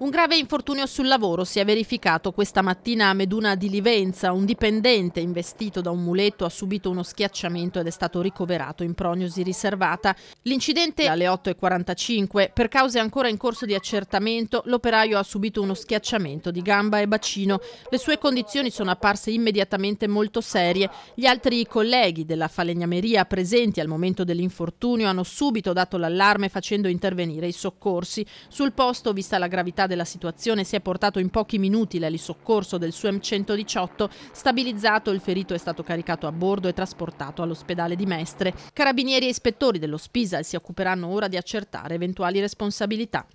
Un grave infortunio sul lavoro si è verificato questa mattina a Meduna di Livenza. Un dipendente investito da un muletto ha subito uno schiacciamento ed è stato ricoverato in prognosi riservata. L'incidente alle 8.45. Per cause ancora in corso di accertamento, l'operaio ha subito uno schiacciamento di gamba e bacino. Le sue condizioni sono apparse immediatamente molto serie. Gli altri colleghi della falegnameria presenti al momento dell'infortunio hanno subito dato l'allarme facendo intervenire i soccorsi. Sul posto, vista la gravità della situazione si è portato in pochi minuti l'elisoccorso del suo M118, stabilizzato il ferito è stato caricato a bordo e trasportato all'ospedale di Mestre. Carabinieri e ispettori dello Spisa si occuperanno ora di accertare eventuali responsabilità.